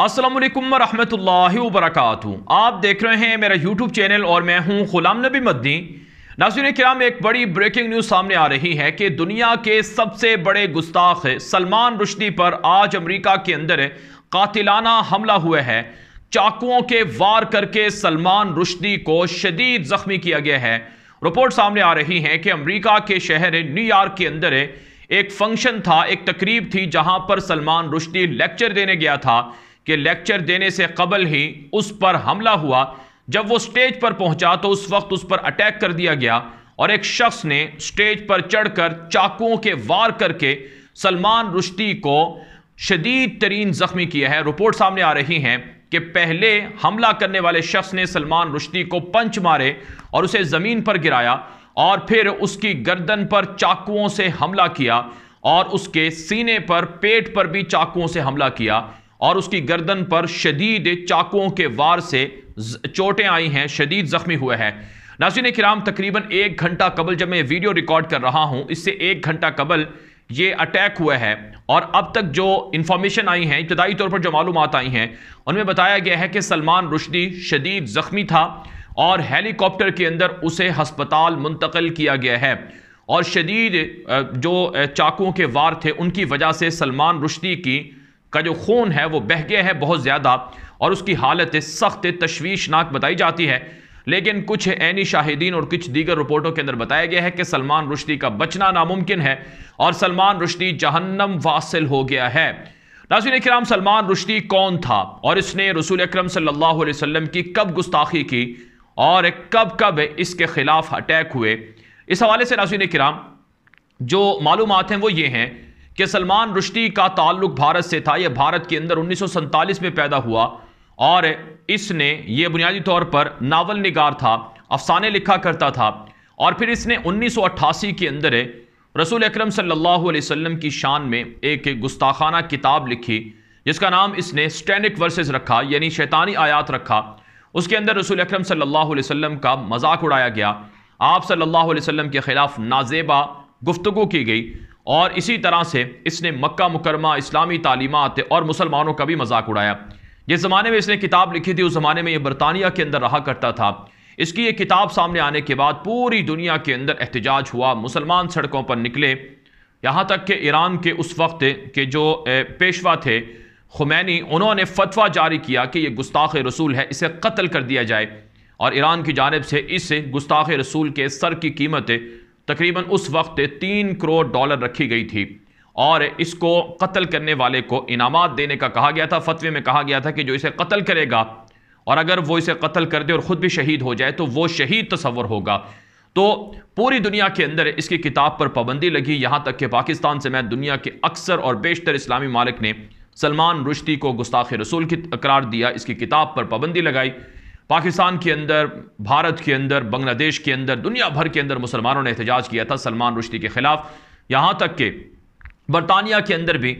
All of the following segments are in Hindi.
असलम वरम वरक आप देख रहे हैं मेरा यूट्यूब चैनल और मैं हूं गुलाम नबी मद्दी नाजिन क्राम एक बड़ी ब्रेकिंग न्यूज़ सामने आ रही है कि दुनिया के सबसे बड़े गुस्ताख सलमान रुश्दी पर आज अमरीका के अंदर कातिलाना हमला हुआ है चाकुओं के वार करके सलमान रुश्दी को शदीद जख्मी किया गया है रिपोर्ट सामने आ रही है कि अमरीका के शहर न्यूयॉर्क के अंदर एक फंक्शन था एक तकरीब थी जहां पर सलमान रुश्दी लेक्चर देने गया था कि लेक्चर देने से कबल ही उस पर हमला हुआ जब वो स्टेज पर पहुंचा तो उस वक्त उस पर अटैक कर दिया गया और एक शख्स ने स्टेज पर चढ़कर चाकुओं के वार करके सलमान रुश्ती को शदीद तरीन जख्मी किया है रिपोर्ट सामने आ रही हैं कि पहले हमला करने वाले शख्स ने सलमान रुश्ती को पंच मारे और उसे ज़मीन पर गिराया और फिर उसकी गर्दन पर चाकुओं से हमला किया और उसके सीने पर पेट पर भी चाकुओं से हमला किया और उसकी गर्दन पर शदीद चाकुओं के वार से चोटें आई हैं शदीद ज़ख्मी हुए हैं नासिन कराम तकरीबन एक घंटा कबल जब मैं वीडियो रिकॉर्ड कर रहा हूँ इससे एक घंटा कबल ये अटैक हुआ है और अब तक जो इन्फॉर्मेशन आई है इब्तदाई तौर पर जो मालूम आई हैं उनमें बताया गया है कि सलमान रुशदी शदीद ज़ख्मी था और हेलीकॉप्टर के अंदर उसे हस्पताल मुंतकिल किया गया है और शदीद जो चाकुओं के वार थे उनकी वजह से सलमान रुशदी की का जो खून है वो बह गया है बहुत ज़्यादा और उसकी हालत सख्त तशवीशनाक बताई जाती है लेकिन कुछ ऐनी शाहिदीन और कुछ दीगर रिपोर्टों के अंदर बताया गया है कि सलमान रुश्ती का बचना नामुमकिन है और सलमान रुश्ती जहन्नम वासिल हो गया है नाजिन कराम सलमान रुश्ती कौन था और इसने रसूल अक्रम सम की कब गुस्ताखी की और कब कब इसके खिलाफ अटैक हुए इस हवाले से नाजिन कराम जो मालूम हैं वो ये हैं कि सलमान रुश्दी का ताल्लुक भारत से था यह भारत के अंदर उन्नीस में पैदा हुआ और इसने ये बुनियादी तौर पर नावल निगार था अफसाने लिखा करता था और फिर इसने 1988 के अंदर रसूल अकरम सल्लल्लाहु अलैहि वसल्लम की शान में एक गुस्ताखाना किताब लिखी जिसका नाम इसने स्टैनिक वर्सेस रखा यानी शैतानी आयात रखा उसके अंदर रसूल अकरम सल्लल्लाहु अलैहि वसल्लम का मजाक उड़ाया गया आप सल्ला वसम के ख़िलाफ़ नाजेबा गुफ्तु की गई और इसी तरह से इसने मक्का मुकरमा इस्लामी तालीमत और मुसलमानों का भी मजाक उड़ाया जिस ज़माने में इसने किताब लिखी थी उस ज़माने में ये बरतानिया के अंदर रहा करता था इसकी ये किताब सामने आने के बाद पूरी दुनिया के अंदर एहतजाज हुआ मुसलमान सड़कों पर निकले यहाँ तक कि ईरान के उस वक्त के जो पेशवा थे खुमैनी उन्होंने फतवा जारी किया कि यह गुस्ताख रसूल है इसे कत्ल कर दिया जाए और ईरान की जानब से इस गुस्ताख रसूल के सर की कीमत तकरीबन उस वक्त तीन करोड़ डॉलर रखी गई थी और इसको कत्ल करने वाले को इनामत देने का कहा गया था फतवे में कहा गया था कि जो इसे कत्ल करेगा और अगर वो इसे कत्ल कर दे और ख़ुद भी शहीद हो जाए तो वो शहीद तस्वर होगा तो पूरी दुनिया के अंदर इसकी किताब पर पाबंदी लगी यहाँ तक कि पाकिस्तान से मैं दुनिया के अक्सर और बेशतर इस्लामी मालिक ने सलमान रुश्ती को गुस्ताख रसूल की करार दिया इसकी किताब पर पाबंदी लगाई पाकिस्तान के अंदर भारत के अंदर बांग्लादेश के अंदर दुनिया भर के अंदर मुसलमानों ने एहतजाज किया था सलमान रुश्दी के ख़िलाफ़ यहाँ तक कि बरतानिया के अंदर भी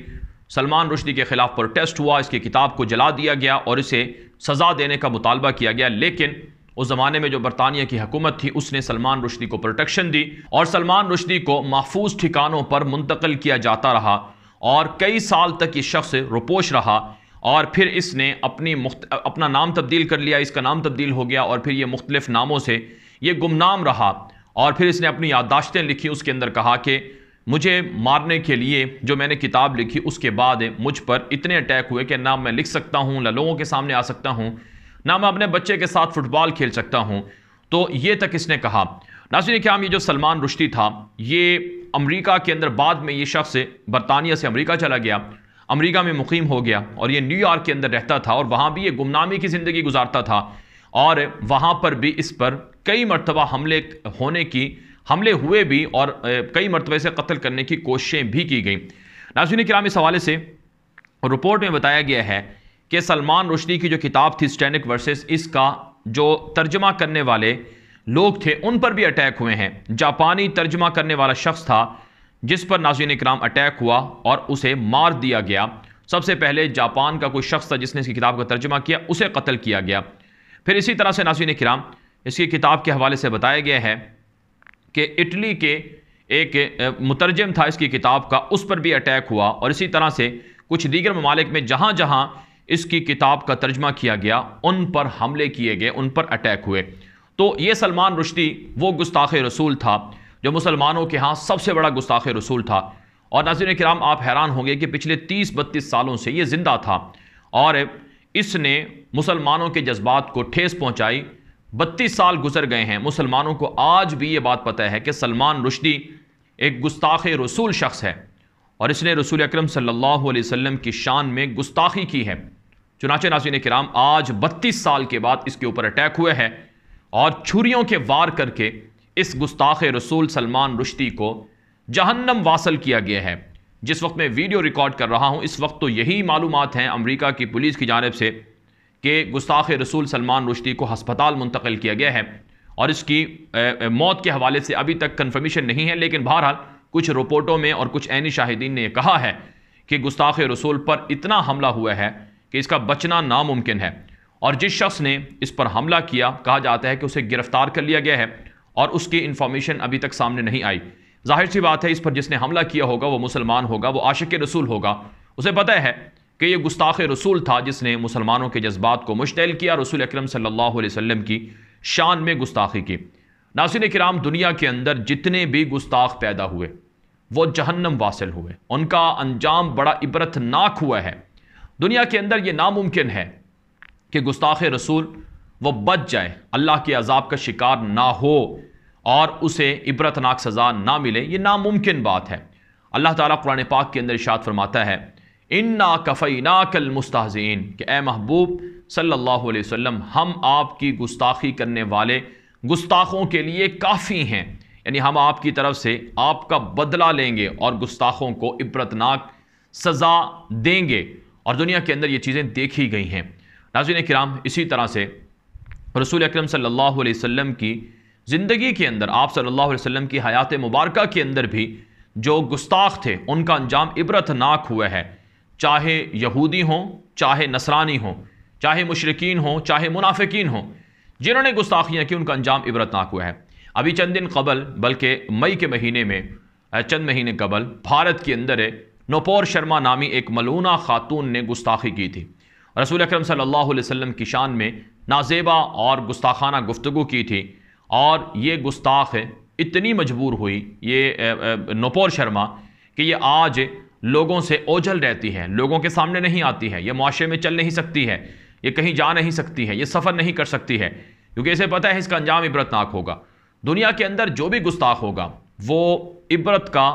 सलमान रुश्दी के ख़िलाफ़ प्रोटेस्ट हुआ इसकी किताब को जला दिया गया और इसे सज़ा देने का मुतालबा किया गया लेकिन उस ज़माने में जो बरतानिया की हुकूमत थी उसने सलमान रुश्दी को प्रोटेक्शन दी और सलमान रुश्दी को महफूज ठिकानों पर मुंतकिल किया जाता रहा और कई साल तक ये शख्स रुपोश रहा और फिर इसने अपनी मुख्त अपना नाम तब्दील कर लिया इसका नाम तब्दील हो गया और फिर ये मुख्तलिफ़ नामों से ये गुमनाम रहा और फिर इसने अपनी याददाश्तें लिखी उसके अंदर कहा कि मुझे मारने के लिए जो मैंने किताब लिखी उसके बाद मुझ पर इतने अटैक हुए कि ना मैं लिख सकता हूँ ना लोगों के सामने आ सकता हूँ ना मैं अपने बच्चे के साथ फुटबॉल खेल सकता हूँ तो ये तक इसने कहा नासिर क्या ये जो सलमान रुश्ती था ये अमरीका के अंदर बाद में ये शख्स बरतानिया से अमरीका चला गया अमेरिका में मुकीम हो गया और ये न्यूयॉर्क के अंदर रहता था और वहाँ भी ये गुमनामी की ज़िंदगी गुजारता था और वहाँ पर भी इस पर कई मरतबा हमले होने की हमले हुए भी और कई मरतबे से कत्ल करने की कोशिशें भी की गई नाजुन कराम इस हवाले से रिपोर्ट में बताया गया है कि सलमान रोशनी की जो किताब थी स्टैनिक वर्सेस इसका जो तर्जमा करने वाले लोग थे उन पर भी अटैक हुए हैं जापानी तर्जमा करने वाला शख्स था जिस पर नाजीन इक्राम अटैक हुआ और उसे मार दिया गया सबसे पहले जापान का कोई शख्स था जिसने इसकी किताब का तर्जमा किया उसे कत्ल किया गया फिर इसी तरह से नाजीन इक्राम इसकी किताब के हवाले से बताया गया है कि इटली के एक मुतरजम था इसकी किताब का उस पर भी अटैक हुआ और इसी तरह से कुछ दीगर ममालिक में जहाँ जहाँ इसकी किताब का तर्जमा किया गया उन पर हमले किए गए उन पर अटैक हुए तो ये सलमान रुश्ती वो गुस्ताख रसूल था जो मुसलमानों के यहाँ सबसे बड़ा गुस्ताख रसूल था और नाजिर कराम आप हैरान होंगे कि पिछले तीस बत्तीस सालों से ये ज़िंदा था और इसने मुसलमानों के जज्बात को ठेस पहुँचाई बत्तीस साल गुजर गए हैं मुसलमानों को आज भी ये बात पता है कि सलमान रुशदी एक गुस्ताख रसूल शख्स है और इसने रसूल अक्रम सल्लल्लाहु की शान में गुस्ताखी की है चुनाचे नाजिन कराम आज बत्तीस साल के बाद इसके ऊपर अटैक हुए हैं और छुरीों के वार करके इस गुस्ताख रसूल सलमान रुश्ती को जहन्नम वासल किया गया है जिस वक्त मैं वीडियो रिकॉर्ड कर रहा हूँ इस वक्त तो यही मालूम हैं अमरीका की पुलिस की जानब से कि गुस्ताख रसूल सलमान रुश्ती को हस्पताल मुंतकिल किया गया है और इसकी ए, ए, मौत के हवाले से अभी तक कन्फर्मेशन नहीं है लेकिन बहरहाल कुछ रिपोर्टों में और कुछ ऐनी शाहिदीन ने कहा है कि गुस्ताख रसूल पर इतना हमला हुआ है कि इसका बचना नामुमकिन है और जिस शख्स ने इस पर हमला किया कहा जाता है कि उसे गिरफ़्तार कर लिया गया है और उसकी इन्फॉर्मेशन अभी तक सामने नहीं आई जाहिर सी बात है इस पर जिसने हमला किया होगा वो मुसलमान होगा वो आशिक रसूल होगा उसे पता है कि ये गुस्ताख रसूल था जिसने मुसलमानों के जज्बात को मुश्तल किया रसूल अक्रम सल्लल्लाहु की शान में गुस्ताखी की नासिन कराम दुनिया के अंदर जितने भी गुस्ताख पैदा हुए वो जहन्नम वासिल हुए उनका अंजाम बड़ा इबरतनाक हुआ है दुनिया के अंदर ये नामुमकिन है कि गुस्ताख रसूल वो बच जाए अल्लाह के अजाब का शिकार ना हो और उसे इबरतनाक सज़ा ना मिले ये नामुमकिन बात है अल्लाह ताला कुरान पाक के अंदर इशात फरमाता है इन्ना ना कल मुस्ताजीन के ए महबूब सल्लल्लाहु अलैहि वसल्लम हम आपकी गुस्ताखी करने वाले गुस्ताखों के लिए काफ़ी हैं यानी हम आपकी तरफ से आपका बदला लेंगे और गुस्ताखों को इबरतनाक सज़ा देंगे और दुनिया के अंदर ये चीज़ें देखी गई हैं नाजिन कराम इसी तरह से रसूल अक्रम सल्लल्लाहु की ज़िंदगी के अंदर आप सल्ला वसम की हयात मुबारक के अंदर भी जो गुस्ताख थे उनका अंजाम इबरतनाक हुआ है चाहे यहूदी हों चाहे नसरानी हों चाहे मुशरकिन हों चाहे मुनाफिकीन हों जिन्होंने गुस्ताखियाँ की उनका अंजाम इबरतनाक हुआ है अभी चंद दिन कबल बल्कि मई के महीने में चंद महीने कबल भारत के अंदर नोपोर शर्मा नामी एक मलूना खातून ने गुस्ताखी की थी रसूल अक्रम सम की शान में नाजेबा और गुस्ताखाना गुफ्तु की थी और ये गुस्ताख इतनी मजबूर हुई ये नपोर शर्मा कि ये आज लोगों से ओझल रहती है लोगों के सामने नहीं आती है ये मुआरे में चल नहीं सकती है ये कहीं जा नहीं सकती है ये सफ़र नहीं कर सकती है क्योंकि इसे पता है इसका अंजाम इबरतनाक होगा दुनिया के अंदर जो भी गुस्ताख होगा वो इबरत का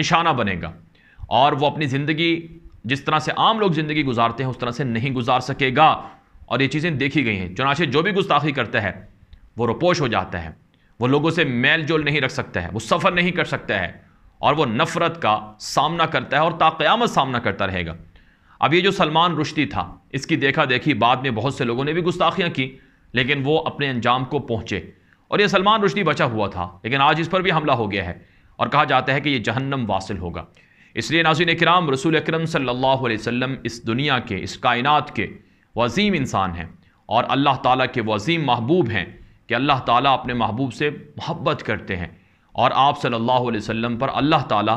निशाना बनेगा और वो अपनी ज़िंदगी जिस तरह से आम लोग ज़िंदगी गुजारते हैं उस तरह से नहीं गुजार सकेगा और ये चीज़ें देखी गई हैं चुनाचे जो भी गुस्ताखी करता है वो रोपोश हो जाता है वो लोगों से मेल जोल नहीं रख सकता है वो सफ़र नहीं कर सकता है और वो नफ़रत का सामना करता है और ताक़यामत सामना करता रहेगा अब ये जो सलमान रुश्ती था इसकी देखा देखी बाद में बहुत से लोगों ने भी गुस्ताखियाँ की लेकिन वो अपने अंजाम को पहुँचे और ये सलमान रुश्ती बचा हुआ था लेकिन आज इस पर भी हमला हो गया है और कहा जाता है कि ये जहन्नम वासिल होगा इसलिए नाजिन कराम रसूल अक्रम सल्लाम इस दुनिया के इस कायनात के वजीम इंसान हैं और अल्लाह ताली के वजीम महबूब हैं कि अल्लाह ताली अपने महबूब से मोहब्बत करते हैं और आप सल्लल्लाहु अलैहि पर अल्लाह ताली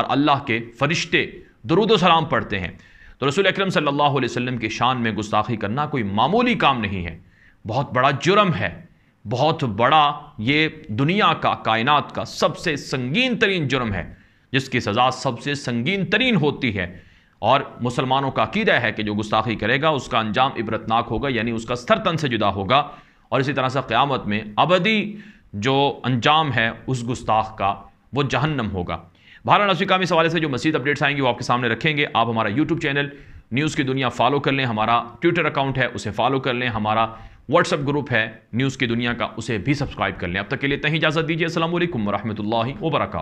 और अल्लाह के फरिश्ते दरुद सलाम पढ़ते हैं तो रसूल अक्रम सल्लल्लाहु अलैहि की शान में गुस्ताखी करना कोई मामूली काम नहीं है बहुत बड़ा जुर्म है बहुत बड़ा ये दुनिया का कायनात का सबसे संगीन तरीन जुर्म है जिसकी सज़ा सबसे संगीन तरीन होती है और मुसलमानों का अकीदा है कि जो गुस्ताखी करेगा उसका अंजाम इबरतनाक होगा यानी उसका स्तर तन से जुदा होगा और इसी तरह से क़्यामत में अबदी जो अंजाम है उस गुस्ताख का वो जहन्नम होगा भारत नफी काम इस हवाले से जो मसीद अपडेट्स आएंगे वो आपके सामने रखेंगे आप हमारा यूट्यूब चैनल न्यूज़ की दुनिया फॉलो कर लें हमारा ट्विटर अकाउंट है उसे फॉलो कर लें हमारा व्हाट्सअप ग्रुप है न्यूज़ की दुनिया का उसे भी सब्सक्राइब कर लें अब तक के लिए तहीं इजाज़त दीजिए असल वरहमल वर्क